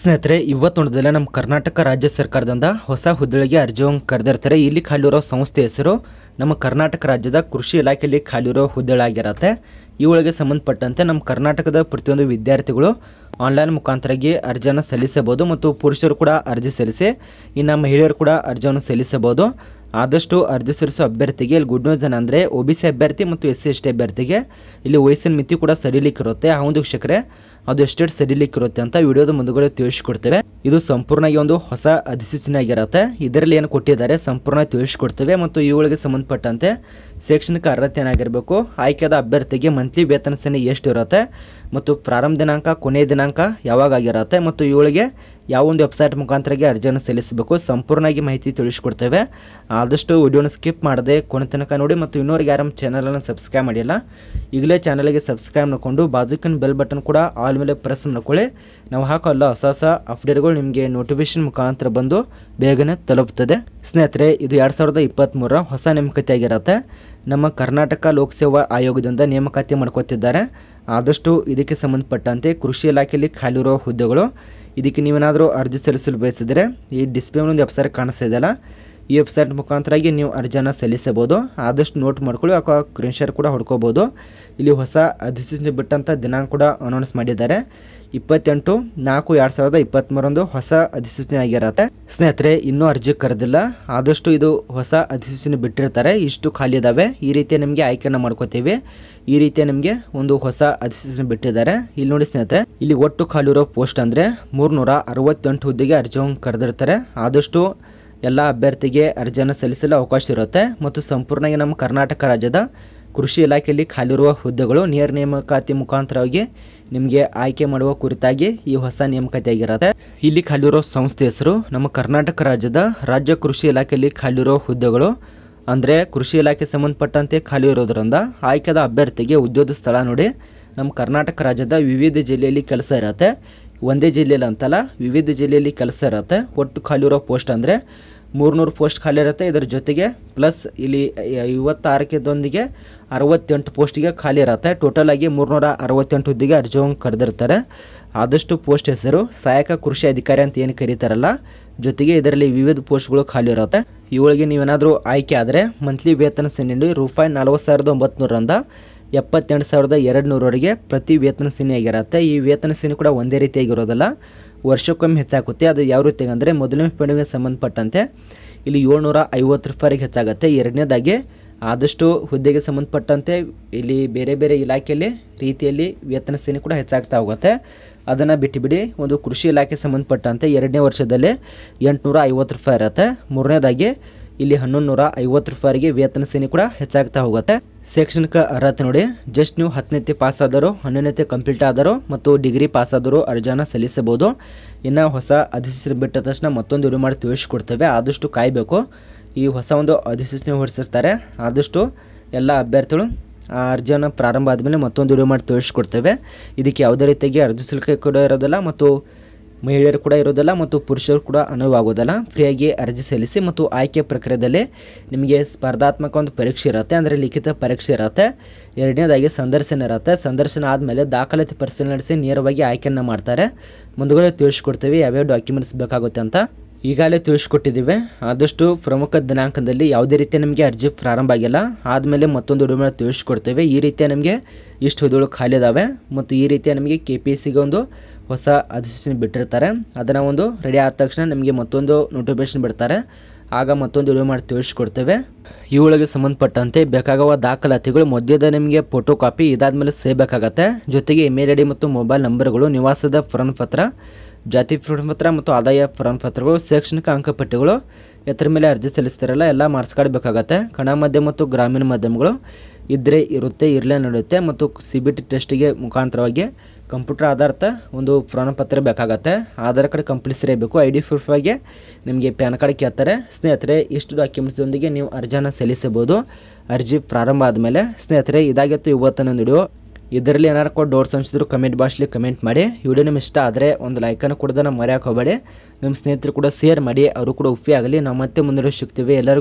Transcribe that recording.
ಸ್ನೇಹಿತರೆ ಇವತ್ತೊಂದಲ್ಲ ನಮ್ಮ ಕರ್ನಾಟಕ ರಾಜ್ಯ ಸರ್ಕಾರದಿಂದ ಹೊಸ ಹುದ್ದೆಳಿಗೆ ಅರ್ಜಿಯನ್ನು ಕರೆದಿರ್ತಾರೆ ಇಲ್ಲಿ ಖಾಲಿರೋ ಸಂಸ್ಥೆ ಹೆಸರು ನಮ್ಮ ಕರ್ನಾಟಕ ರಾಜ್ಯದ ಕೃಷಿ ಇಲಾಖೆಯಲ್ಲಿ ಖಾಲಿರೋ ಈ ಇವುಗಳಿಗೆ ಸಂಬಂಧಪಟ್ಟಂತೆ ನಮ್ಮ ಕರ್ನಾಟಕದ ಪ್ರತಿಯೊಂದು ವಿದ್ಯಾರ್ಥಿಗಳು ಆನ್ಲೈನ್ ಮುಖಾಂತರಾಗಿ ಅರ್ಜಿಯನ್ನು ಸಲ್ಲಿಸಬಹುದು ಮತ್ತು ಪುರುಷರು ಕೂಡ ಅರ್ಜಿ ಸಲ್ಲಿಸಿ ಇನ್ನು ಮಹಿಳೆಯರು ಕೂಡ ಅರ್ಜಿಯನ್ನು ಸಲ್ಲಿಸಬಹುದು ಆದಷ್ಟು ಅರ್ಜಿ ಸಲ್ಲಿಸೋ ಅಭ್ಯರ್ಥಿಗೆ ಇಲ್ಲಿ ಗುಡ್ ನ್ಯೂಸ್ ಏನಂದರೆ ಒ ಬಿ ಸಿ ಅಭ್ಯರ್ಥಿ ಮತ್ತು ಎಸ್ ಸಿ ಎಸ್ ಟಿ ಅಭ್ಯರ್ಥಿಗೆ ಇಲ್ಲಿ ವಯಸ್ಸಿನ ಮಿತಿ ಕೂಡ ಸರಿಲಿಕ್ಕಿರುತ್ತೆ ಆ ಒಂದು ವೀಕ್ಷಕರೇ ಅದು ಎಷ್ಟೇಟ್ ಇರುತ್ತೆ ಅಂತ ವಿಡಿಯೋದ ಮುಂದುಗಡೆ ತಿಳಿಸಿಕೊಡ್ತೇವೆ ಇದು ಸಂಪೂರ್ಣವಾಗಿ ಒಂದು ಹೊಸ ಅಧಿಸೂಚನೆ ಆಗಿರುತ್ತೆ ಇದರಲ್ಲಿ ಏನು ಕೊಟ್ಟಿದ್ದಾರೆ ಸಂಪೂರ್ಣ ತಿಳಿಸಿಕೊಡ್ತೇವೆ ಮತ್ತು ಇವುಗಳಿಗೆ ಸಂಬಂಧಪಟ್ಟಂತೆ ಶೈಕ್ಷಣಿಕ ಅರ್ಹತೆ ಏನಾಗಿರಬೇಕು ಆಯ್ಕೆದ ಅಭ್ಯರ್ಥಿಗೆ ಮಂತ್ಲಿ ವೇತನ ಸೇನೆ ಎಷ್ಟಿರುತ್ತೆ ಮತ್ತು ಪ್ರಾರಂಭ ದಿನಾಂಕ ಕೊನೆಯ ದಿನಾಂಕ ಯಾವಾಗ ಆಗಿರುತ್ತೆ ಮತ್ತು ಇವಳಿಗೆ ಯಾವ ಒಂದು ವೆಬ್ಸೈಟ್ ಮುಖಾಂತರಗೆ ಅರ್ಜಿಯನ್ನು ಸಲ್ಲಿಸಬೇಕು ಸಂಪೂರ್ಣವಾಗಿ ಮಾಹಿತಿ ತಿಳಿಸ್ಕೊಡ್ತೇವೆ ಆದಷ್ಟು ವಿಡಿಯೋನ ಸ್ಕಿಪ್ ಮಾಡದೆ ಕೊನೆ ತನಕ ನೋಡಿ ಮತ್ತು ಇನ್ನೋರಿಗೆ ಯಾರು ಚಾನಲನ್ನು ಸಬ್ಸ್ಕ್ರೈಬ್ ಮಾಡಿಲ್ಲ ಈಗಲೇ ಚಾನಲ್ಗೆ ಸಬ್ಸ್ಕ್ರೈಬ್ ಮಾಡಿಕೊಂಡು ಬಾಜುಕಿನ ಬೆಲ್ ಬಟನ್ ಕೂಡ ಆಲ್ ಮೇಲೆ ಪ್ರೆಸ್ ಮಾಡ್ಕೊಳ್ಳಿ ನಾವು ಹಾಕೋಲ್ಲ ಹೊಸ ಹೊಸ ಅಪ್ಡೇಟ್ಗಳು ನಿಮಗೆ ನೋಟಿಫಿಕೇಷನ್ ಮುಖಾಂತರ ಬಂದು ಬೇಗನೆ ತಲುಪುತ್ತದೆ ಸ್ನೇಹಿತರೆ ಇದು ಎರಡು ಸಾವಿರದ ಇಪ್ಪತ್ತ್ಮೂರರ ಹೊಸ ನೇಮಕತೆ ಆಗಿರುತ್ತೆ ನಮ್ಮ ಕರ್ನಾಟಕ ಲೋಕಸೇವಾ ಆಯೋಗದಿಂದ ನೇಮಕಾತಿ ಮಾಡ್ಕೋತಿದ್ದಾರೆ ಆದಷ್ಟು ಇದಕ್ಕೆ ಸಂಬಂಧಪಟ್ಟಂತೆ ಕೃಷಿ ಇಲಾಖೆಯಲ್ಲಿ ಖಾಲಿರುವ ಹುದ್ದೆಗಳು ಇದಕ್ಕೆ ನೀವೇನಾದರೂ ಅರ್ಜಿ ಸಲ್ಲಿಸಲು ಬಯಸಿದರೆ ಈ ಡಿಸ್ಪ್ಲೇ ಒಂದು ವೆಬ್ಸೈಟ್ ಕಾಣಿಸ್ತಾ ಇದೆಯಲ್ಲ ಈ ವೆಬ್ಸೈಟ್ ಮುಖಾಂತರಾಗಿ ನೀವು ಅರ್ಜಿಯನ್ನು ಸಲ್ಲಿಸಬಹುದು ಆದಷ್ಟು ನೋಟ್ ಮಾಡ್ಕೊಳ್ಳಿ ಅಥವಾ ಕ್ರೀನ್ ಕೂಡ ಹೊಡ್ಕೋಬೋದು ಇಲ್ಲಿ ಹೊಸ ಅಧಿಸೂಚನೆ ಬಿಟ್ಟಂಥ ದಿನಾಂಕ ಕೂಡ ಅನೌನ್ಸ್ ಮಾಡಿದ್ದಾರೆ ಇಪ್ಪತ್ತೆಂಟು ನಾಲ್ಕು ಎರಡು ಸಾವಿರದ ಇಪ್ಪತ್ತ್ಮೂರೊಂದು ಹೊಸ ಅಧಿಸೂಚನೆ ಆಗಿರತ್ತೆ ಸ್ನೇಹಿತರೆ ಇನ್ನೂ ಅರ್ಜಿ ಕರೆದಿಲ್ಲ ಆದಷ್ಟು ಇದು ಹೊಸ ಅಧಿಸೂಚನೆ ಬಿಟ್ಟಿರ್ತಾರೆ ಇಷ್ಟು ಖಾಲಿ ಇದ್ದಾವೆ ಈ ರೀತಿಯ ನಿಮಗೆ ಆಯ್ಕೆಯನ್ನು ಮಾಡ್ಕೋತೀವಿ ಈ ರೀತಿಯ ನಿಮಗೆ ಒಂದು ಹೊಸ ಅಧಿಸೂಚನೆ ಬಿಟ್ಟಿದ್ದಾರೆ ಇಲ್ಲಿ ನೋಡಿ ಸ್ನೇಹಿತರೆ ಇಲ್ಲಿ ಒಟ್ಟು ಖಾಲಿ ಇರೋ ಪೋಸ್ಟ್ ಅಂದರೆ ಮೂರ್ನೂರ ಅರವತ್ತೆಂಟು ಹುದ್ದೆಗೆ ಅರ್ಜಿ ಕರೆದಿರ್ತಾರೆ ಆದಷ್ಟು ಎಲ್ಲ ಅಭ್ಯರ್ಥಿಗೆ ಅರ್ಜಿಯನ್ನು ಸಲ್ಲಿಸಲು ಅವಕಾಶ ಇರುತ್ತೆ ಮತ್ತು ಸಂಪೂರ್ಣವಾಗಿ ನಮ್ಮ ಕರ್ನಾಟಕ ರಾಜ್ಯದ ಕೃಷಿ ಇಲಾಖೆಯಲ್ಲಿ ಖಾಲಿರುವ ಹುದ್ದೆಗಳು ನೇರ ನೇಮಕಾತಿ ಮುಖಾಂತರವಾಗಿ ನಿಮಗೆ ಆಯ್ಕೆ ಮಾಡುವ ಕುರಿತಾಗಿ ಈ ಹೊಸ ಆಗಿರುತ್ತೆ ಇಲ್ಲಿ ಖಾಲಿರೋ ಸಂಸ್ಥೆ ಹೆಸರು ನಮ್ಮ ಕರ್ನಾಟಕ ರಾಜ್ಯದ ರಾಜ್ಯ ಕೃಷಿ ಇಲಾಖೆಯಲ್ಲಿ ಖಾಲಿರೋ ಹುದ್ದೆಗಳು ಅಂದರೆ ಕೃಷಿ ಇಲಾಖೆ ಸಂಬಂಧಪಟ್ಟಂತೆ ಖಾಲಿ ಇರೋದರಿಂದ ಆಯ್ಕೆದ ಅಭ್ಯರ್ಥಿಗೆ ಉದ್ಯೋಗ ಸ್ಥಳ ನೋಡಿ ನಮ್ಮ ಕರ್ನಾಟಕ ರಾಜ್ಯದ ವಿವಿಧ ಜಿಲ್ಲೆಯಲ್ಲಿ ಕೆಲಸ ಇರುತ್ತೆ ಒಂದೇ ಜಿಲ್ಲೆಯಲ್ಲಿ ಅಂತಲ್ಲ ವಿವಿಧ ಜಿಲ್ಲೆಯಲ್ಲಿ ಕೆಲಸ ಇರುತ್ತೆ ಒಟ್ಟು ಖಾಲಿ ಇರೋ ಪೋಸ್ಟ್ ಅಂದರೆ ಮೂರ್ನೂರು ಪೋಸ್ಟ್ ಖಾಲಿ ಇರುತ್ತೆ ಇದರ ಜೊತೆಗೆ ಪ್ಲಸ್ ಇಲ್ಲಿ ಇವತ್ತಾರಕ್ಕೆದೊಂದಿಗೆ ಅರವತ್ತೆಂಟು ಪೋಸ್ಟಿಗೆ ಖಾಲಿ ಇರುತ್ತೆ ಟೋಟಲ್ ಆಗಿ ಮೂರ್ನೂರ ಅರವತ್ತೆಂಟು ಹುದ್ದೆಗೆ ಅರ್ಜಿಯನ್ನು ಕರೆದಿರ್ತಾರೆ ಆದಷ್ಟು ಪೋಸ್ಟ್ ಹೆಸರು ಸಹಾಯಕ ಕೃಷಿ ಅಧಿಕಾರಿ ಅಂತ ಏನು ಕರೀತಾರಲ್ಲ ಜೊತೆಗೆ ಇದರಲ್ಲಿ ವಿವಿಧ ಪೋಸ್ಟ್ಗಳು ಖಾಲಿ ಇರುತ್ತೆ ಇವಳಿಗೆ ನೀವೇನಾದರೂ ಆಯ್ಕೆ ಆದರೆ ಮಂತ್ಲಿ ವೇತನ ಸೇನೆಯಲ್ಲಿ ರೂಪಾಯಿ ನಲ್ವತ್ತು ಸಾವಿರದ ಒಂಬತ್ತುನೂರರಿಂದ ಎಪ್ಪತ್ತೆಂಟು ಸಾವಿರದ ಎರಡು ನೂರವರೆಗೆ ಪ್ರತಿ ವೇತನ ಸೇನೆಯಾಗಿರುತ್ತೆ ಈ ವೇತನ ಸೇನೆ ಕೂಡ ಒಂದೇ ರೀತಿಯಾಗಿರೋದಲ್ಲ ವರ್ಷಕ್ಕೊಮ್ಮೆ ಹೆಚ್ಚಾಗುತ್ತೆ ಅದು ಯಾವ ರೀತಿ ಅಂದರೆ ಮೊದಲನೇ ಪೀಳಿಗೆಗೆ ಸಂಬಂಧಪಟ್ಟಂತೆ ಇಲ್ಲಿ ಏಳ್ನೂರ ಐವತ್ತು ರೂಪಾಯಿಗೆ ಹೆಚ್ಚಾಗುತ್ತೆ ಎರಡನೇದಾಗಿ ಆದಷ್ಟು ಹುದ್ದೆಗೆ ಸಂಬಂಧಪಟ್ಟಂತೆ ಇಲ್ಲಿ ಬೇರೆ ಬೇರೆ ಇಲಾಖೆಯಲ್ಲಿ ರೀತಿಯಲ್ಲಿ ವೇತನ ಸೇನೆ ಕೂಡ ಹೆಚ್ಚಾಗ್ತಾ ಹೋಗುತ್ತೆ ಅದನ್ನು ಬಿಟ್ಟುಬಿಡಿ ಒಂದು ಕೃಷಿ ಇಲಾಖೆ ಸಂಬಂಧಪಟ್ಟಂತೆ ಎರಡನೇ ವರ್ಷದಲ್ಲಿ ಎಂಟುನೂರ ಐವತ್ತು ರೂಪಾಯಿ ಇರುತ್ತೆ ಮೂರನೇದಾಗಿ ಇಲ್ಲಿ ಹನ್ನೊಂದು ನೂರ ಐವತ್ತು ರೂಪಾಯಿಗೆ ವೇತನ ಸೇನೆ ಕೂಡ ಹೆಚ್ಚಾಗ್ತಾ ಹೋಗುತ್ತೆ ಶೈಕ್ಷಣಿಕ ಅರ್ಹತೆ ನೋಡಿ ಜಸ್ಟ್ ನೀವು ಹತ್ತನೇತಿ ಪಾಸ್ ಆದರೂ ಹನ್ನೊಂದನೇ ಕಂಪ್ಲೀಟ್ ಆದರೂ ಮತ್ತು ಡಿಗ್ರಿ ಪಾಸ್ ಆದರೂ ಅರ್ಜಿಯನ್ನು ಸಲ್ಲಿಸಬಹುದು ಇನ್ನು ಹೊಸ ಅಧಿಸೂಚನೆ ಬಿಟ್ಟ ತಕ್ಷಣ ಮತ್ತೊಂದು ವಿಡಿಯೋ ಮಾಡಿ ತಿಳಿಸ್ಕೊಡ್ತೇವೆ ಆದಷ್ಟು ಕಾಯಬೇಕು ಈ ಹೊಸ ಒಂದು ಅಧಿಸೂಚನೆ ಹೊರಿಸಿರ್ತಾರೆ ಆದಷ್ಟು ಎಲ್ಲ ಅಭ್ಯರ್ಥಿಗಳು ಆ ಅರ್ಜಿಯನ್ನು ಪ್ರಾರಂಭ ಆದಮೇಲೆ ಮತ್ತೊಂದು ವಿಡಿಯೋ ಮಾಡಿ ತಿಳಿಸ್ಕೊಡ್ತೇವೆ ಇದಕ್ಕೆ ಯಾವುದೇ ರೀತಿಯಾಗಿ ಅರ್ಜಿ ಶುಲ್ಕ ಕೂಡ ಇರೋದಿಲ್ಲ ಮತ್ತು ಮಹಿಳೆಯರು ಕೂಡ ಇರೋದಿಲ್ಲ ಮತ್ತು ಪುರುಷರು ಕೂಡ ಆಗೋದಲ್ಲ ಫ್ರೀಯಾಗಿ ಅರ್ಜಿ ಸಲ್ಲಿಸಿ ಮತ್ತು ಆಯ್ಕೆ ಪ್ರಕ್ರಿಯೆಯಲ್ಲಿ ನಿಮಗೆ ಸ್ಪರ್ಧಾತ್ಮಕ ಒಂದು ಪರೀಕ್ಷೆ ಇರುತ್ತೆ ಅಂದರೆ ಲಿಖಿತ ಪರೀಕ್ಷೆ ಇರುತ್ತೆ ಎರಡನೇದಾಗಿ ಸಂದರ್ಶನ ಇರುತ್ತೆ ಸಂದರ್ಶನ ಆದಮೇಲೆ ದಾಖಲಾತಿ ಪರಿಶೀಲನೆ ನಡೆಸಿ ನೇರವಾಗಿ ಆಯ್ಕೆಯನ್ನು ಮಾಡ್ತಾರೆ ಮುಂದುಗಡೆ ತಿಳಿಸ್ಕೊಡ್ತೀವಿ ಯಾವ್ಯಾವ ಡಾಕ್ಯುಮೆಂಟ್ಸ್ ಬೇಕಾಗುತ್ತೆ ಅಂತ ಈಗಾಗಲೇ ತಿಳಿಸ್ಕೊಟ್ಟಿದ್ದೀವಿ ಆದಷ್ಟು ಪ್ರಮುಖ ದಿನಾಂಕದಲ್ಲಿ ಯಾವುದೇ ರೀತಿ ನಮಗೆ ಅರ್ಜಿ ಪ್ರಾರಂಭ ಆಗಿಲ್ಲ ಆದಮೇಲೆ ಮತ್ತೊಂದು ಹುಡುಗನ ತಿಳಿಸ್ಕೊಡ್ತೇವೆ ಈ ರೀತಿಯ ನಮಗೆ ಇಷ್ಟು ಹುದ್ದುಗಳು ಖಾಲಿ ಇದ್ದಾವೆ ಮತ್ತು ಈ ರೀತಿಯ ನಮಗೆ ಕೆ ಪಿ ಎಸ್ ಸಿಗೊಂದು ಒಂದು ಹೊಸ ಅಧಿಸೂಚನೆ ಬಿಟ್ಟಿರ್ತಾರೆ ಅದನ್ನು ಒಂದು ರೆಡಿ ಆದ ತಕ್ಷಣ ನಮಗೆ ಮತ್ತೊಂದು ನೋಟಿಫಿಕೇಶನ್ ಬಿಡ್ತಾರೆ ಆಗ ಮತ್ತೊಂದು ವಿಡಿಯೋ ಮಾಡಿ ತಿಳಿಸ್ಕೊಡ್ತೇವೆ ಇವುಗಳಿಗೆ ಸಂಬಂಧಪಟ್ಟಂತೆ ಬೇಕಾಗುವ ದಾಖಲಾತಿಗಳು ಮೊದಲೇ ನಿಮಗೆ ಫೋಟೋ ಕಾಪಿ ಇದಾದ ಮೇಲೆ ಸೇಬೇಕಾಗತ್ತೆ ಜೊತೆಗೆ ಇಮೇಲ್ ಐ ಡಿ ಮತ್ತು ಮೊಬೈಲ್ ನಂಬರ್ಗಳು ನಿವಾಸದ ಫರನ್ ಪತ್ರ ಜಾತಿ ಪತ್ರ ಮತ್ತು ಆದಾಯ ಫರನ್ ಪತ್ರಗಳು ಶೈಕ್ಷಣಿಕ ಅಂಕಪಟ್ಟಿಗಳು ಎತ್ತರ ಮೇಲೆ ಅರ್ಜಿ ಸಲ್ಲಿಸ್ತಾರಲ್ಲ ಎಲ್ಲ ಮಾರ್ಕ್ಸ್ ಕಣ ಮಾಧ್ಯಮ ಮತ್ತು ಗ್ರಾಮೀಣ ಮಾಧ್ಯಮಗಳು ಇದ್ದರೆ ಇರುತ್ತೆ ಇರಲೇ ನಡೆಯುತ್ತೆ ಮತ್ತು ಸಿ ಬಿ ಟಿ ಟೆಸ್ಟಿಗೆ ಮುಖಾಂತರವಾಗಿ ಕಂಪ್ಯೂಟರ್ ಆಧಾರತ ಒಂದು ಪ್ರಮಾಣಪತ್ರ ಬೇಕಾಗತ್ತೆ ಆಧಾರ್ ಕಾರ್ಡ್ ಕಂಪಲ್ಸರಿ ಬೇಕು ಐ ಡಿ ಪ್ರೂಫಾಗೆ ನಿಮಗೆ ಪ್ಯಾನ್ ಕಾರ್ಡ್ ಕೇಳ್ತಾರೆ ಸ್ನೇಹಿತರೆ ಇಷ್ಟು ಒಂದಿಗೆ ನೀವು ಅರ್ಜಿಯನ್ನು ಸಲ್ಲಿಸಬಹುದು ಅರ್ಜಿ ಪ್ರಾರಂಭ ಆದಮೇಲೆ ಸ್ನೇಹಿತರೆ ಇದಾಗಿತ್ತು ಇವತ್ತನ್ನು ವಿಡಿಯೋ ಇದರಲ್ಲಿ ಏನಾರು ಕೂಡ ಡೋರ್ಸ್ ಅನಿಸಿದ್ರು ಕಮೆಂಟ್ ಬಾಕ್ಸ್ಲಿ ಕಮೆಂಟ್ ಮಾಡಿ ವಿಡಿಯೋ ನಿಮ್ಗೆ ಇಷ್ಟ ಆದರೆ ಒಂದು ಲೈಕನ್ನು ಕೊಡೋದನ್ನು ಮರೆಯೋಕೆ ಹೋಗಬೇಡಿ ನಿಮ್ಮ ಸ್ನೇಹಿತರು ಕೂಡ ಶೇರ್ ಮಾಡಿ ಅವರು ಕೂಡ ಉಪ್ಪಿ ಆಗಲಿ ನಾವು ಮತ್ತೆ ಮುಂದೆ ಸಿಗ್ತೀವಿ ಎಲ್ಲರಿಗೂ